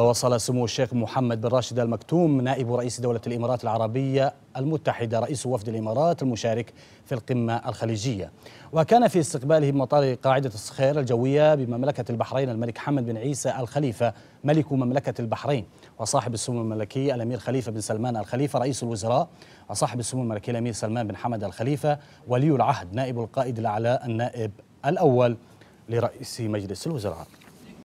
وصل سمو الشيخ محمد بن راشد المكتوم نائب رئيس دولة الإمارات العربية المتحدة رئيس وفد الإمارات المشارك في القمة الخليجية وكان في استقباله بمطار قاعدة الصخير الجوية بمملكة البحرين الملك حمد بن عيسى الخليفة ملك مملكة البحرين وصاحب السمو الملكي الأمير خليفة بن سلمان الخليفة رئيس الوزراء وصاحب السمو الملكي الأمير سلمان بن حمد الخليفة ولي العهد نائب القائد الأعلى النائب الأول لرئيس مجلس الوزراء